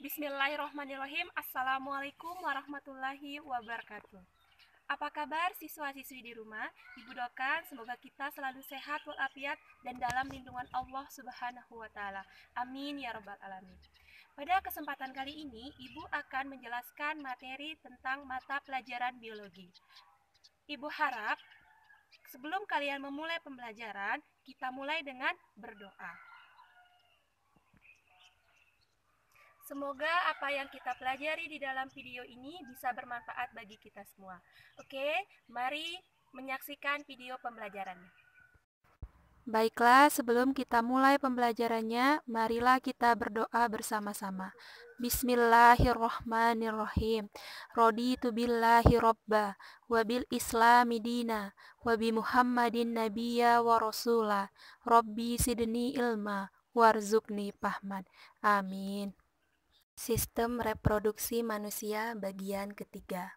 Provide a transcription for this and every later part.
Bismillahirrahmanirrahim. Assalamualaikum warahmatullahi wabarakatuh. Apa kabar siswa-siswi di rumah? Ibu doakan semoga kita selalu sehat walafiat dan dalam lindungan Allah Subhanahu wa taala. Amin ya rabbal alamin. Pada kesempatan kali ini, Ibu akan menjelaskan materi tentang mata pelajaran biologi. Ibu harap sebelum kalian memulai pembelajaran, kita mulai dengan berdoa. Semoga apa yang kita pelajari di dalam video ini bisa bermanfaat bagi kita semua. Oke, mari menyaksikan video pembelajarannya. Baiklah, sebelum kita mulai pembelajarannya, marilah kita berdoa bersama-sama. Bismillahirrohmanirrohim. Roditu billahi robba, wabil islami dina, wabi muhammadin nabiya wa rasula, robbi sidni ilma, warzukni pahman. Amin. Sistem reproduksi manusia bagian ketiga.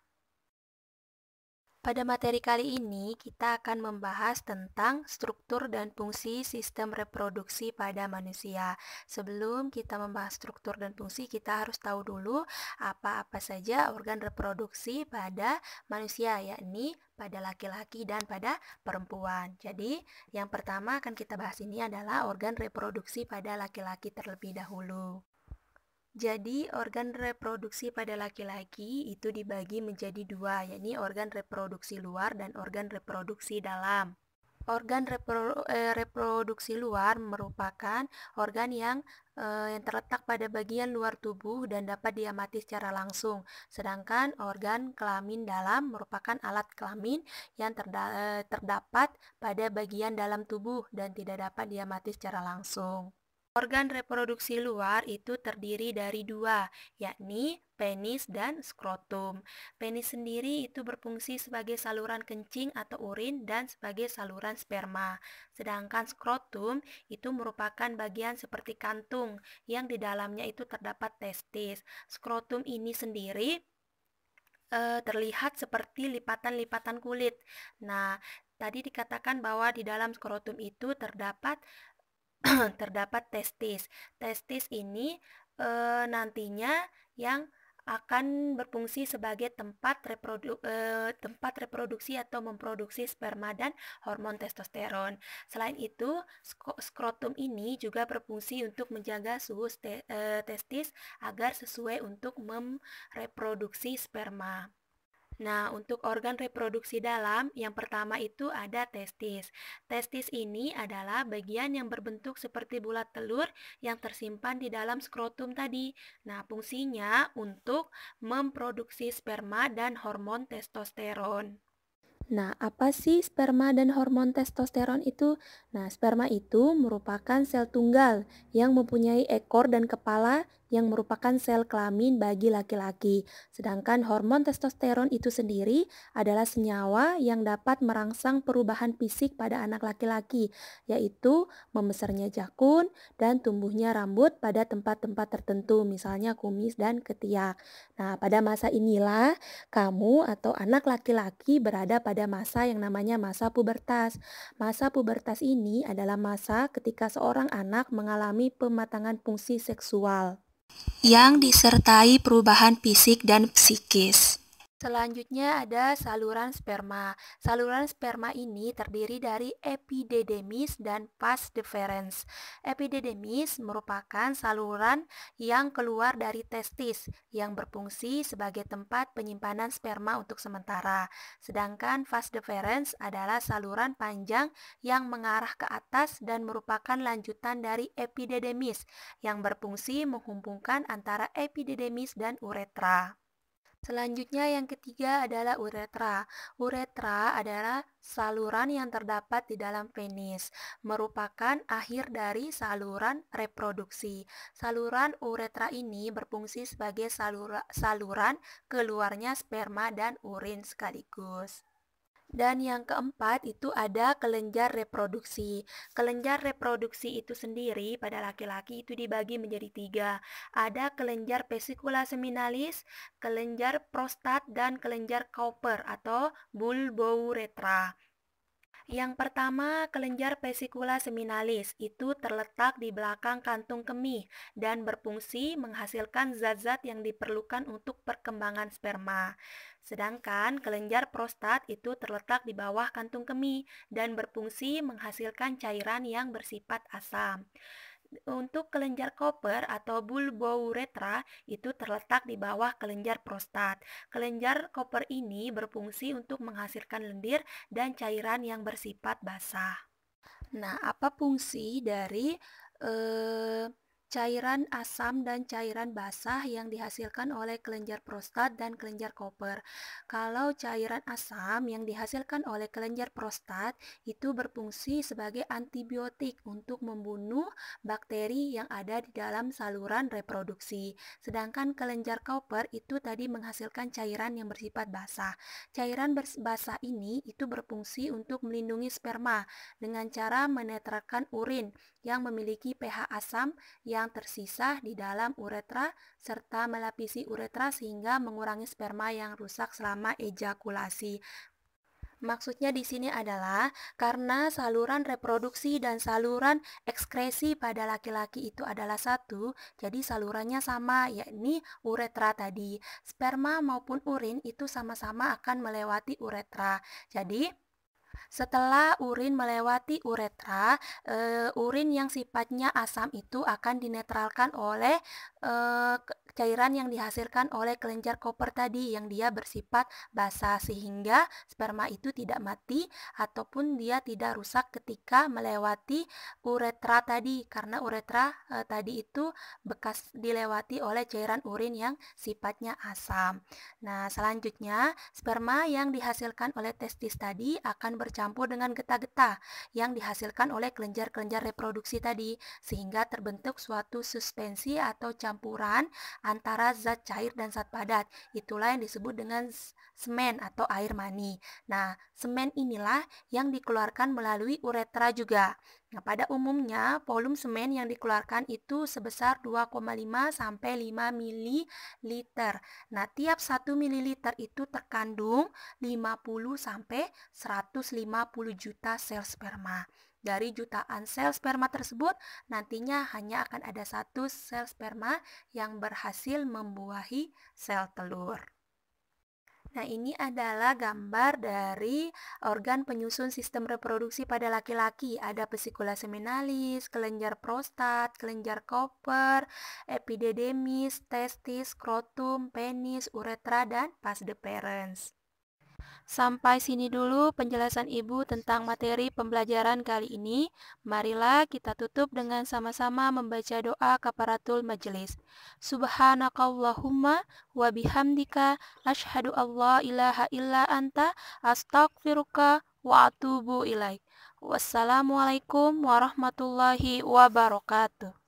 Pada materi kali ini, kita akan membahas tentang struktur dan fungsi sistem reproduksi pada manusia. Sebelum kita membahas struktur dan fungsi, kita harus tahu dulu apa-apa saja organ reproduksi pada manusia, yakni pada laki-laki dan pada perempuan. Jadi, yang pertama akan kita bahas ini adalah organ reproduksi pada laki-laki terlebih dahulu. Jadi, organ reproduksi pada laki-laki itu dibagi menjadi dua, yakni organ reproduksi luar dan organ reproduksi dalam. Organ repro, eh, reproduksi luar merupakan organ yang, eh, yang terletak pada bagian luar tubuh dan dapat diamati secara langsung. Sedangkan organ kelamin dalam merupakan alat kelamin yang terda, eh, terdapat pada bagian dalam tubuh dan tidak dapat diamati secara langsung. Organ reproduksi luar itu terdiri dari dua, yakni penis dan skrotum. Penis sendiri itu berfungsi sebagai saluran kencing atau urin dan sebagai saluran sperma. Sedangkan skrotum itu merupakan bagian seperti kantung yang di dalamnya itu terdapat testis. Skrotum ini sendiri e, terlihat seperti lipatan-lipatan kulit. Nah, tadi dikatakan bahwa di dalam skrotum itu terdapat terdapat testis. Testis ini e, nantinya yang akan berfungsi sebagai tempat reproduk, e, eh, tempat reproduksi atau memproduksi sperma dan hormon testosteron. Selain itu, skrotum ini juga berfungsi untuk menjaga suhu te, e, eh, testis agar sesuai untuk mereproduksi sperma. Nah, untuk organ reproduksi dalam, yang pertama itu ada testis. Testis ini adalah bagian yang berbentuk seperti bulat telur yang tersimpan di dalam skrotum tadi. Nah, fungsinya untuk memproduksi sperma dan hormon testosteron. Nah, apa sih sperma dan hormon testosteron itu? Nah, sperma itu merupakan sel tunggal yang mempunyai ekor dan kepala yang merupakan sel kelamin bagi laki-laki. Sedangkan hormon testosteron itu sendiri adalah senyawa yang dapat merangsang perubahan fisik pada anak laki-laki, yaitu membesarnya jakun dan tumbuhnya rambut pada tempat-tempat tertentu, misalnya kumis dan ketiak. Nah, pada masa inilah kamu atau anak laki-laki berada pada pada masa yang namanya masa pubertas. Masa pubertas ini adalah masa ketika seorang anak mengalami pematangan fungsi seksual yang disertai perubahan fisik dan psikis. Selanjutnya ada saluran sperma. Saluran sperma ini terdiri dari epididymis dan vas deferens. Epididymis merupakan saluran yang keluar dari testis yang berfungsi sebagai tempat penyimpanan sperma untuk sementara. Sedangkan vas deferens adalah saluran panjang yang mengarah ke atas dan merupakan lanjutan dari epididymis yang berfungsi menghubungkan antara epididymis dan uretra. Selanjutnya yang ketiga adalah uretra. Uretra adalah saluran yang terdapat di dalam penis, merupakan akhir dari saluran reproduksi. Saluran uretra ini berfungsi sebagai saluran keluarnya sperma dan urin sekaligus. Dan yang keempat itu ada kelenjar reproduksi. Kelenjar reproduksi itu sendiri pada laki-laki itu dibagi menjadi tiga. Ada kelenjar pesikula seminalis, kelenjar prostat, dan kelenjar koper atau bulbouretra. Yang pertama, kelenjar vesikula seminalis itu terletak di belakang kantung kemih dan berfungsi menghasilkan zat-zat yang diperlukan untuk perkembangan sperma. Sedangkan kelenjar prostat itu terletak di bawah kantung kemih dan berfungsi menghasilkan cairan yang bersifat asam untuk kelenjar koper atau bulbo uretra itu terletak di bawah kelenjar prostat. Kelenjar koper ini berfungsi untuk menghasilkan lendir dan cairan yang bersifat basah. Nah, apa fungsi dari eh, cairan asam dan cairan basah yang dihasilkan oleh kelenjar prostat dan kelenjar koper. Kalau cairan asam yang dihasilkan oleh kelenjar prostat itu berfungsi sebagai antibiotik untuk membunuh bakteri yang ada di dalam saluran reproduksi. Sedangkan kelenjar koper itu tadi menghasilkan cairan yang bersifat basah. Cairan basah ini itu berfungsi untuk melindungi sperma dengan cara menetralkan urin yang memiliki pH asam yang yang tersisa di dalam uretra serta melapisi uretra sehingga mengurangi sperma yang rusak selama ejakulasi. Maksudnya di sini adalah karena saluran reproduksi dan saluran ekskresi pada laki-laki itu adalah satu, jadi salurannya sama, yakni uretra tadi. Sperma maupun urin itu sama-sama akan melewati uretra. Jadi, setelah urin melewati uretra, e, eh, urin yang sifatnya asam itu akan dinetralkan oleh e, cairan yang dihasilkan oleh kelenjar koper tadi yang dia bersifat basah sehingga sperma itu tidak mati ataupun dia tidak rusak ketika melewati uretra tadi karena uretra e, tadi itu bekas dilewati oleh cairan urin yang sifatnya asam. Nah, selanjutnya sperma yang dihasilkan oleh testis tadi akan bercampur dengan getah-getah yang dihasilkan oleh kelenjar-kelenjar reproduksi tadi sehingga terbentuk suatu suspensi atau campuran antara zat cair dan zat padat. Itulah yang disebut dengan semen atau air mani. Nah, semen inilah yang dikeluarkan melalui uretra juga. Nah, pada umumnya volume semen yang dikeluarkan itu sebesar 2,5 sampai 5 ml. Nah, tiap 1 ml itu terkandung 50 sampai 150 juta sel sperma. Dari jutaan sel sperma tersebut, nantinya hanya akan ada satu sel sperma yang berhasil membuahi sel telur. Nah, ini adalah gambar dari organ penyusun sistem reproduksi pada laki-laki. Ada pesikula seminalis, kelenjar prostat, kelenjar koper, epididymis, testis, skrotum, penis, uretra, dan pas de parents. Sampai sini dulu penjelasan Ibu tentang materi pembelajaran kali ini. Marilah kita tutup dengan sama-sama membaca doa kaparatul majelis. Subhanakallahumma wa bihamdika asyhadu alla ilaha illa anta astaghfiruka wa atubu ilaik. Wassalamualaikum warahmatullahi wabarakatuh.